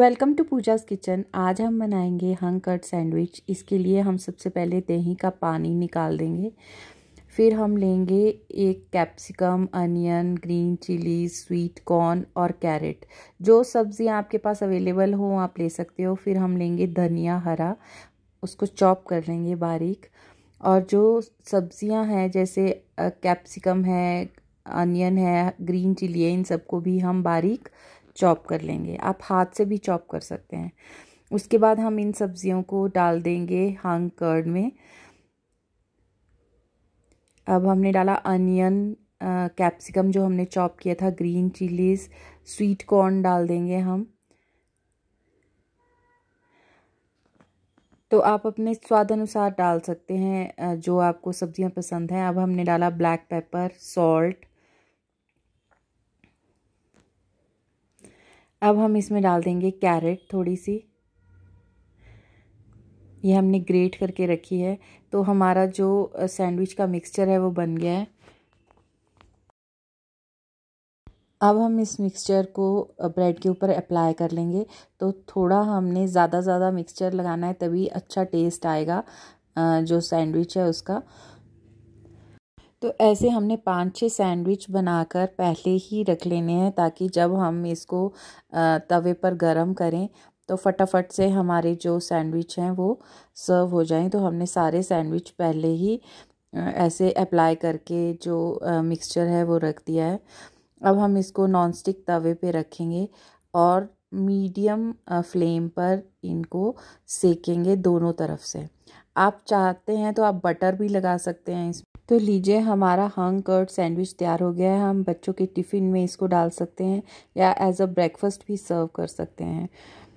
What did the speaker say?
welcome to पूजाज kitchen आज हम बनाएंगे हंग कट सैंडविच इसके लिए हम सबसे पहले दही का पानी निकाल देंगे फिर हम लेंगे एक capsicum onion green chilli sweet corn और कैरेट जो सब्ज़ियाँ आपके पास अवेलेबल हो आप ले सकते हो फिर हम लेंगे धनिया हरा उसको चॉप कर लेंगे बारीक और जो सब्ज़ियाँ हैं जैसे कैप्सिकम है अनियन है ग्रीन चिली है इन सबको भी हम बारीक चॉप कर लेंगे आप हाथ से भी चॉप कर सकते हैं उसके बाद हम इन सब्जियों को डाल देंगे हांग कर्ड में अब हमने डाला अनियन कैप्सिकम जो हमने चॉप किया था ग्रीन चिलीज स्वीट कॉर्न डाल देंगे हम तो आप अपने स्वाद अनुसार डाल सकते हैं जो आपको सब्जियां पसंद हैं अब हमने डाला ब्लैक पेपर सॉल्ट अब हम इसमें डाल देंगे कैरेट थोड़ी सी ये हमने ग्रेट करके रखी है तो हमारा जो सैंडविच का मिक्सचर है वो बन गया है अब हम इस मिक्सचर को ब्रेड के ऊपर अप्लाई कर लेंगे तो थोड़ा हमने ज़्यादा ज़्यादा मिक्सचर लगाना है तभी अच्छा टेस्ट आएगा जो सैंडविच है उसका तो ऐसे हमने पाँच छः सैंडविच बनाकर पहले ही रख लेने हैं ताकि जब हम इसको तवे पर गरम करें तो फटाफट से हमारे जो सैंडविच हैं वो सर्व हो जाएं तो हमने सारे सैंडविच पहले ही ऐसे अप्लाई करके जो मिक्सचर है वो रख दिया है अब हम इसको नॉनस्टिक तवे पे रखेंगे और मीडियम फ्लेम पर इनको सेकेंगे दोनों तरफ से आप चाहते हैं तो आप बटर भी लगा सकते हैं इसमें तो लीजिए हमारा हंग कर्ड सैंडविच तैयार हो गया है हम बच्चों के टिफ़िन में इसको डाल सकते हैं या एज अ ब्रेकफास्ट भी सर्व कर सकते हैं